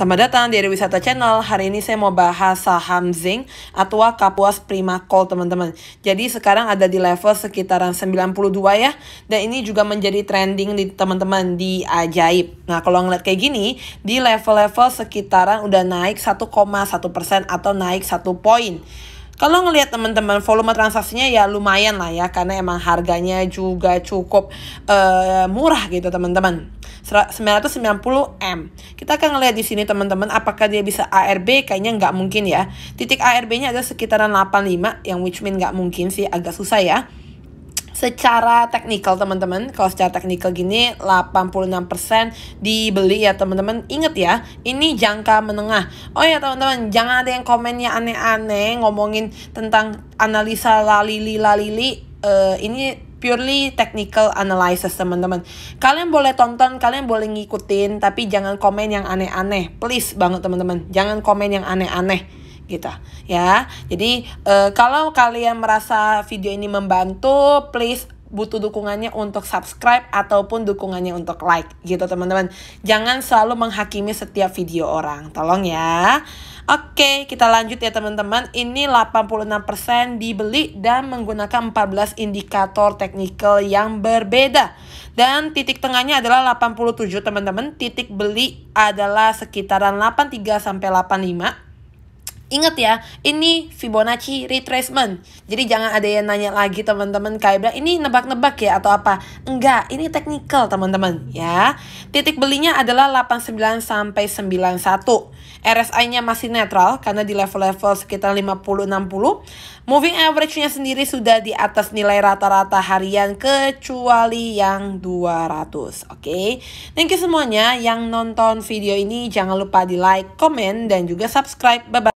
Selamat datang di Wisata Channel. Hari ini saya mau bahas saham zinc atau Kapuas Prima Call, teman-teman. Jadi sekarang ada di level sekitaran 92 ya. Dan ini juga menjadi trending di teman-teman di ajaib. Nah, kalau ngeliat kayak gini, di level-level sekitaran udah naik 1,1% atau naik 1 poin. Kalau ngelihat teman-teman volume transaksinya ya lumayan lah ya karena emang harganya juga cukup uh, murah gitu teman-teman. 990M. Kita akan ngelihat di sini teman-teman apakah dia bisa ARB kayaknya nggak mungkin ya. Titik ARB-nya ada sekitaran 85 yang which mean nggak mungkin sih agak susah ya. Secara teknikal teman-teman, kalau secara teknikal gini 86% dibeli ya teman-teman. Ingat ya, ini jangka menengah. Oh ya teman-teman, jangan ada yang komennya aneh-aneh ngomongin tentang analisa lalili-lalili. Uh, ini purely technical analysis teman-teman. Kalian boleh tonton, kalian boleh ngikutin, tapi jangan komen yang aneh-aneh. Please banget teman-teman, jangan komen yang aneh-aneh gitu ya. Jadi uh, kalau kalian merasa video ini membantu, please butuh dukungannya untuk subscribe ataupun dukungannya untuk like gitu teman-teman. Jangan selalu menghakimi setiap video orang. Tolong ya. Oke, kita lanjut ya teman-teman. Ini 86% dibeli dan menggunakan 14 indikator teknikal yang berbeda. Dan titik tengahnya adalah 87 teman-teman. Titik beli adalah sekitaran 83 sampai 85 Ingat ya, ini Fibonacci retracement. Jadi jangan ada yang nanya lagi teman-teman kayak bilang ini nebak-nebak ya atau apa. Enggak, ini technical teman-teman ya. Titik belinya adalah 89 sampai 91. RSI-nya masih netral karena di level-level sekitar 50-60. Moving average-nya sendiri sudah di atas nilai rata-rata harian kecuali yang 200. Oke. Okay? Thank you semuanya yang nonton video ini jangan lupa di like, komen dan juga subscribe. Bye bye.